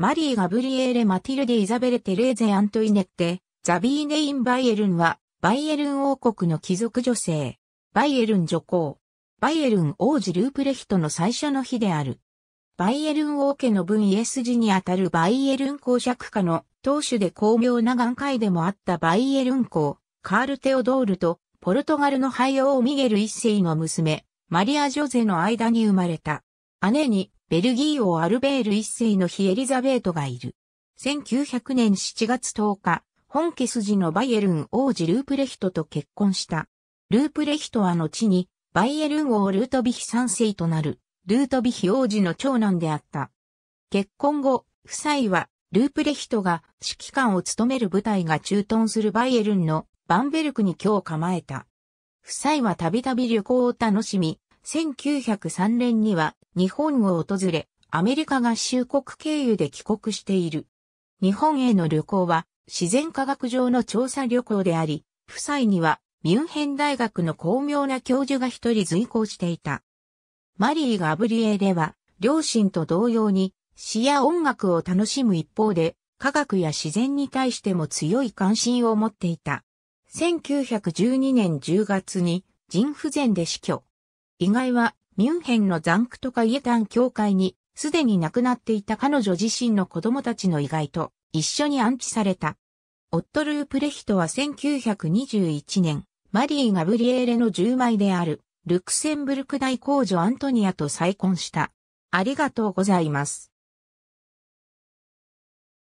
マリー・ガブリエーレ・マティルデ・ィ・イザベレ・テレーゼ・アントイネッテ、ザビーネ・イン・バイエルンは、バイエルン王国の貴族女性。バイエルン女皇。バイエルン王子ループレヒトの最初の日である。バイエルン王家の分イエス寺にあたるバイエルン公爵家の当主で巧妙な眼界でもあったバイエルン公、カール・テオドールとポルトガルの俳王ミゲル一世の娘、マリア・ジョゼの間に生まれた。姉にベルギー王アルベール一世の日、エリザベートがいる。1900年7月10日、本家筋のバイエルン王子ループレヒトと結婚した。ループレヒトは後に、バイエルン王ルートビヒ三世となる、ルートビヒ王子の長男であった。結婚後、夫妻は、ループレヒトが指揮官を務める部隊が駐屯するバイエルンのバンベルクに今日構えた。夫妻はたびたび旅行を楽しみ、1903年には日本を訪れ、アメリカ合衆国経由で帰国している。日本への旅行は自然科学上の調査旅行であり、夫妻にはミュンヘン大学の巧妙な教授が一人随行していた。マリー・ガブリエでは、両親と同様に詩や音楽を楽しむ一方で、科学や自然に対しても強い関心を持っていた。1912年10月に人不全で死去。意外は、ミュンヘンのザンクとかイエタン教会に、すでに亡くなっていた彼女自身の子供たちの意外と一緒に安置された。オットループレヒトは1921年、マリー・ガブリエーレの10枚である、ルクセンブルク大公女アントニアと再婚した。ありがとうございます。